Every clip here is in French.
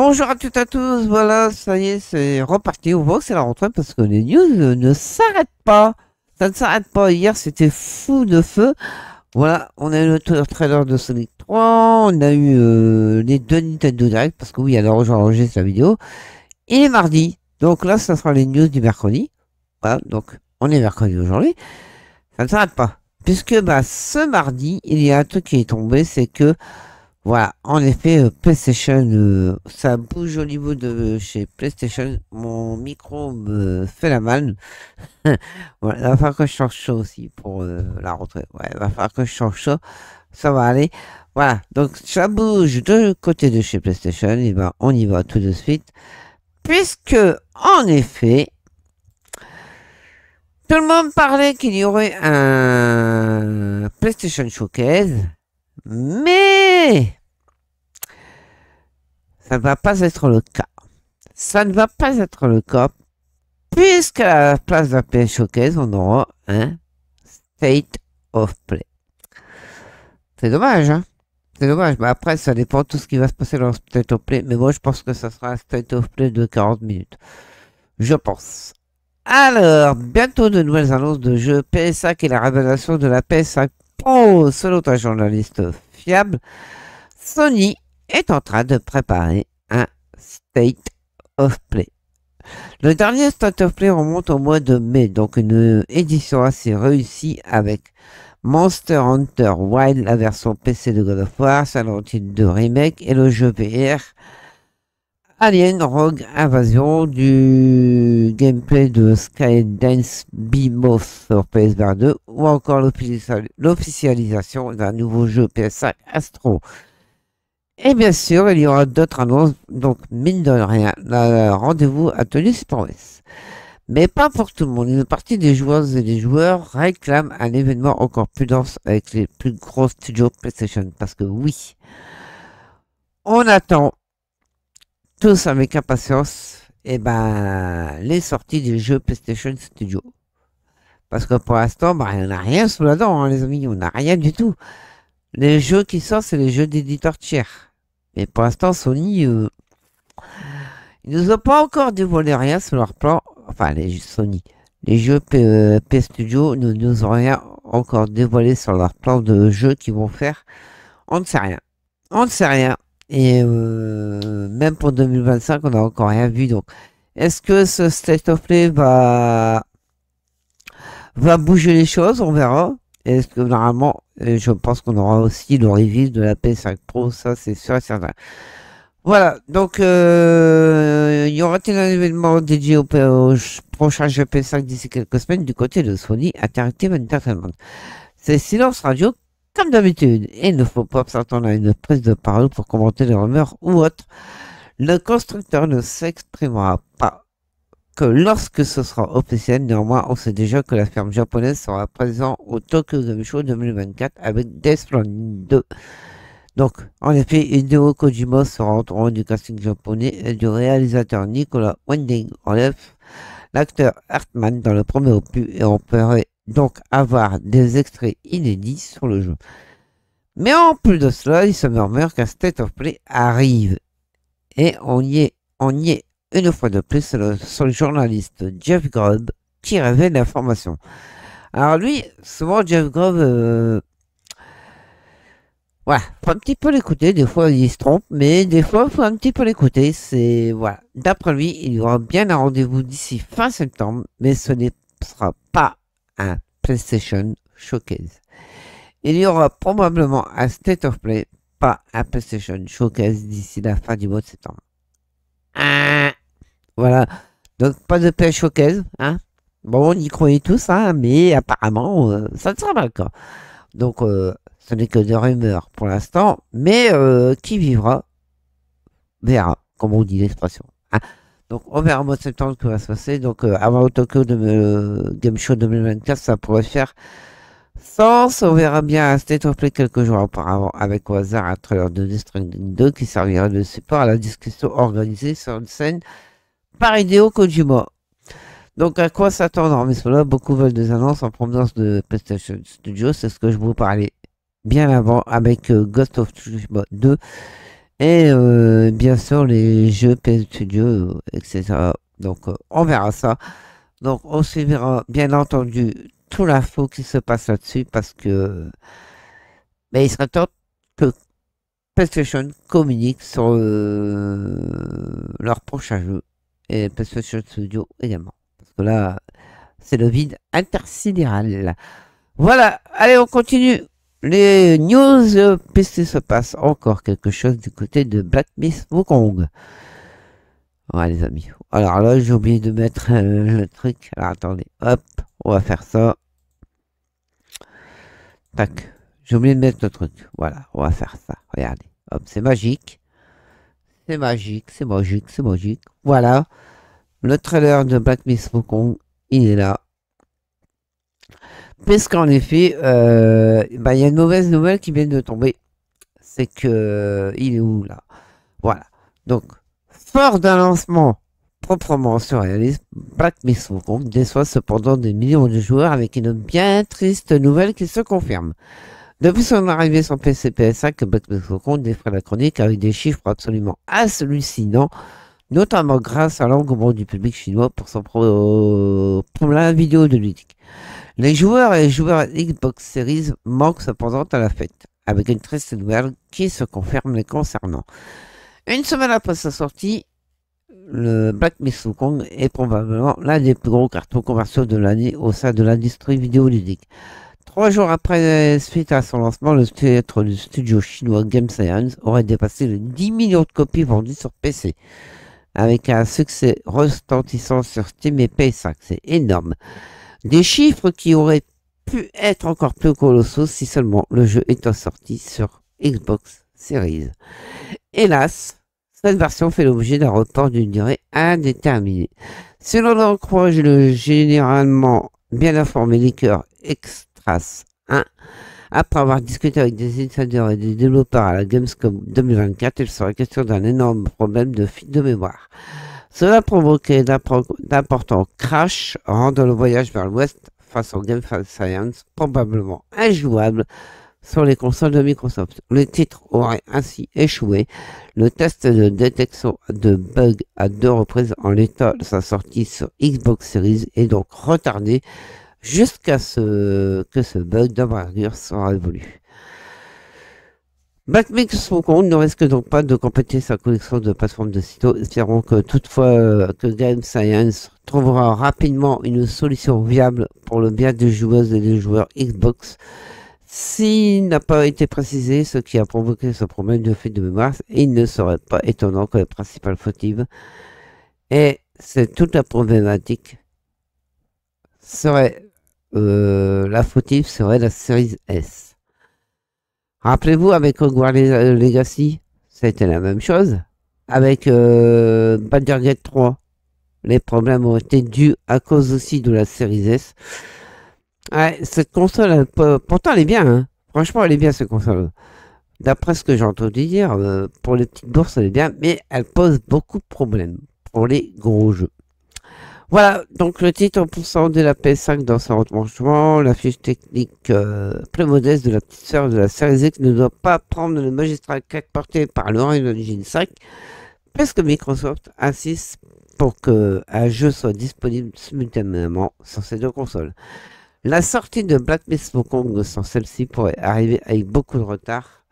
Bonjour à toutes et à tous, voilà, ça y est, c'est reparti. On voit que c'est la rentrée parce que les news ne s'arrêtent pas. Ça ne s'arrête pas. Hier, c'était fou de feu. Voilà, on a eu le trailer de Sonic 3, on a eu euh, les deux Nintendo Direct, parce que oui, alors j'enregistre la vidéo, et mardi. Donc là, ça sera les news du mercredi. Voilà, donc on est mercredi aujourd'hui. Ça ne s'arrête pas. Puisque bah, ce mardi, il y a un truc qui est tombé, c'est que voilà, en effet, euh, PlayStation, euh, ça bouge au niveau de chez PlayStation. Mon micro me fait la manne. voilà, il va falloir que je change ça aussi pour euh, la rentrée. Ouais, il va falloir que je change ça. Ça va aller. Voilà, donc ça bouge de côté de chez PlayStation. Et eh ben, on y va tout de suite. Puisque, en effet, tout le monde parlait qu'il y aurait un PlayStation Showcase. Mais ça ne va pas être le cas. Ça ne va pas être le cas, puisque la place d'un PS Showcase, on aura un State of Play. C'est dommage, hein c'est dommage, mais après, ça dépend de tout ce qui va se passer dans State of Play. Mais moi, je pense que ça sera un State of Play de 40 minutes. Je pense. Alors, bientôt de nouvelles annonces de jeux PS5 et la révélation de la PS5 Pro, selon un journaliste fiable. Sony est en train de préparer un State of Play. Le dernier State of Play remonte au mois de mai, donc une édition assez réussie avec Monster Hunter Wild, la version PC de God of War, sa lentille de Remake et le jeu VR Alien Rogue Invasion du gameplay de Skydance Beamoth sur ps 2 ou encore l'officialisation d'un nouveau jeu PS5 Astro et bien sûr, il y aura d'autres annonces, donc mine de rien, euh, rendez-vous à Tennis Promesse. Mais pas pour tout le monde. Une partie des joueuses et des joueurs réclament un événement encore plus dense avec les plus gros studios PlayStation. Parce que oui, on attend tous avec impatience et eh ben, les sorties des jeux PlayStation Studio. Parce que pour l'instant, n'y bah, en a rien sous la dent, hein, les amis, on n'a rien du tout. Les jeux qui sortent, c'est les jeux d'éditeurs tiers. Mais pour l'instant, Sony, euh, ils nous ont pas encore dévoilé rien sur leur plan. Enfin, les Sony, les jeux PS euh, Studio ne nous ont rien encore dévoilé sur leur plan de jeu qu'ils vont faire. On ne sait rien. On ne sait rien. Et euh, même pour 2025, on n'a encore rien vu. Donc, est-ce que ce State of Play va va bouger les choses On verra. Est-ce que normalement, euh, je pense qu'on aura aussi le review de la PS5 Pro, ça c'est sûr et certain. Voilà, donc il euh, y aura-t-il un événement dédié au, au prochain GP5 d'ici quelques semaines du côté de Sony Interactive Entertainment C'est Silence Radio comme d'habitude, et il ne faut pas s'attendre à une prise de parole pour commenter les rumeurs ou autres. Le constructeur ne s'exprimera pas lorsque ce sera officiel, néanmoins, on sait déjà que la ferme japonaise sera présente au Tokyo Game Show 2024 avec Death Stranding 2. Donc, en effet, Hideo Kojima sera en du casting japonais et du réalisateur Nicolas Wending enlève l'acteur Hartman dans le premier opus et on pourrait donc avoir des extraits inédits sur le jeu. Mais en plus de cela, il se murmure qu'un State of Play arrive et on y est, on y est une fois de plus, c'est le, journaliste Jeff Grubb qui révèle l'information. Alors lui, souvent Jeff Grubb, euh, voilà, faut un petit peu l'écouter. Des fois, il se trompe, mais des fois, faut un petit peu l'écouter. C'est voilà. D'après lui, il y aura bien un rendez-vous d'ici fin septembre, mais ce ne sera pas un PlayStation Showcase. Il y aura probablement un State of Play, pas un PlayStation Showcase d'ici la fin du mois de septembre. Ah. Voilà. Donc pas de pêche au hein. Bon, on y croyait tous, hein, mais apparemment, euh, ça ne sera pas le cas. Donc, euh, ce n'est que des rumeurs pour l'instant, mais euh, qui vivra, verra, comme on dit l'expression. Hein. Donc, on verra au mois de septembre ce qui va se passer. Donc, avant le Tokyo de, Game Show 2024, ça pourrait faire sens. On verra bien à State quelques jours auparavant avec au hasard un trailer de District 2 qui servira de support à la discussion organisée sur une scène par Hideo Kojima. Donc à quoi s'attendre Mais cela, beaucoup veulent des annonces en provenance de PlayStation Studios, c'est ce que je vous parlais bien avant avec euh, Ghost of Tsushima 2 et euh, bien sûr les jeux PS Studio, euh, etc. Donc on verra ça. Donc on suivra bien entendu tout l'info qui se passe là-dessus parce que mais il serait temps que PlayStation communique sur leur prochain jeu et Studio également. Parce que là, c'est le vide intersidéral. Voilà, allez, on continue. Les news PC se passe encore quelque chose du côté de Black Miss Wukong. Ouais, les amis. Alors là, j'ai oublié de mettre euh, le truc. Alors attendez, hop, on va faire ça. Tac, j'ai oublié de mettre le truc. Voilà, on va faire ça. Regardez, hop, c'est magique. C'est magique, c'est magique, c'est magique. Voilà. Le trailer de Black Miss Con, il est là. Puisqu'en effet, euh, bah, il y a une mauvaise nouvelle qui vient de tomber. C'est que euh, il est où là Voilà. Donc, fort d'un lancement proprement surréaliste, Black Miss Faucon déçoit cependant des millions de joueurs avec une bien triste nouvelle qui se confirme. Depuis son arrivée sur Black Québec Kong défrait la chronique avec des chiffres absolument hallucinants, notamment grâce à l'engouement du public chinois pour, son pro... la vidéo de ludique. Les joueurs et les joueurs Xbox Series manquent cependant à la fête, avec une triste nouvelle qui se confirme les concernant. Une semaine après sa sortie, le Black Myth Kong est probablement l'un des plus gros cartons commerciaux de l'année au sein de l'industrie ludique. Trois jours après, euh, suite à son lancement, le théâtre du studio chinois Game Science aurait dépassé les 10 millions de copies vendues sur PC, avec un succès retentissant sur Steam et PS5. C'est énorme. Des chiffres qui auraient pu être encore plus colossaux si seulement le jeu était sorti sur Xbox Series. Hélas, cette version fait l'objet d'un report d'une durée indéterminée. Selon l'on le généralement bien informé liqueur ex 1 hein. Après avoir discuté avec des insiders et des développeurs à la Gamescom 2024, il serait question d'un énorme problème de fuite de mémoire. Cela provoquait d'importants crash rendant le voyage vers l'ouest face au Game Science probablement injouable sur les consoles de Microsoft. Le titre aurait ainsi échoué. Le test de détection de bugs à deux reprises en l'état de sa sortie sur Xbox Series est donc retardé jusqu'à ce que ce bug d'embargure soit révolu. son compte ne risque donc pas de compléter sa collection de plateformes de sitôt. Espérons que toutefois que Game Science trouvera rapidement une solution viable pour le bien des joueuses et des joueurs Xbox. S'il n'a pas été précisé ce qui a provoqué ce problème de fuite de mémoire, il ne serait pas étonnant que le principal fautive et c'est toute la problématique serait euh, la fautive serait la série S. Rappelez-vous avec Hogwarts euh, Legacy, ça a été la même chose. Avec euh, 3, les problèmes ont été dus à cause aussi de la série S. cette console, pourtant elle est bien. Hein. Franchement, elle est bien cette console. D'après ce que j'ai entendu dire, euh, pour les petites bourses, elle est bien, mais elle pose beaucoup de problèmes pour les gros jeux. Voilà, donc le titre en de la PS5 dans son retranchement, la fiche technique plus euh, modeste de la petite sœur de la série X ne doit pas prendre le magistral CAC porté par le 5, puisque Microsoft insiste pour que un jeu soit disponible simultanément sur ces deux consoles. La sortie de Black Myth Wukong sans celle-ci pourrait arriver avec beaucoup de retard.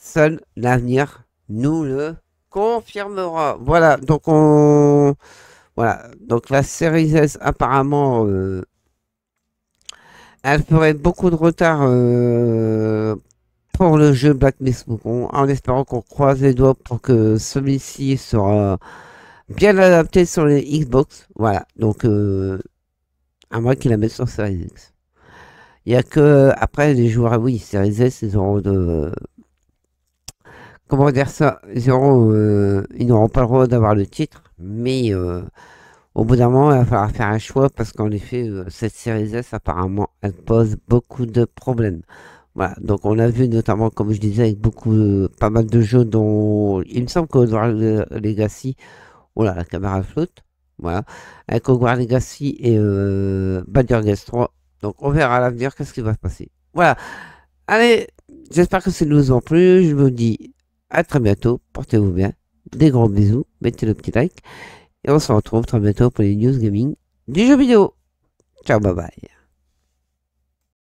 Seul l'avenir nous le confirmera. Voilà, donc on... Voilà, donc la série S apparemment, euh, elle ferait beaucoup de retard euh, pour le jeu Black Myth en espérant qu'on croise les doigts pour que celui-ci sera bien adapté sur les Xbox. Voilà, donc euh, à moins qu'il la mette sur Series X. Il n'y a que, après, les joueurs, oui, Series S, ils auront de. Comment dire ça Ils auront n'auront pas le droit d'avoir le titre, mais euh, au bout d'un moment, il va falloir faire un choix parce qu'en effet, euh, cette série S, apparemment, elle pose beaucoup de problèmes. Voilà, donc on a vu notamment, comme je disais, avec beaucoup, pas mal de jeux dont il me semble que Legacy, ou oh la caméra flotte, voilà, avec Hogwarts Legacy et Badger Guest 3. Donc on verra à l'avenir qu'est-ce qui va se passer. Voilà, allez, j'espère que c'est nous en plus. Je vous dis à très bientôt, portez-vous bien des gros bisous, mettez le petit like, et on se retrouve très bientôt pour les news gaming du jeu vidéo. Ciao, bye bye.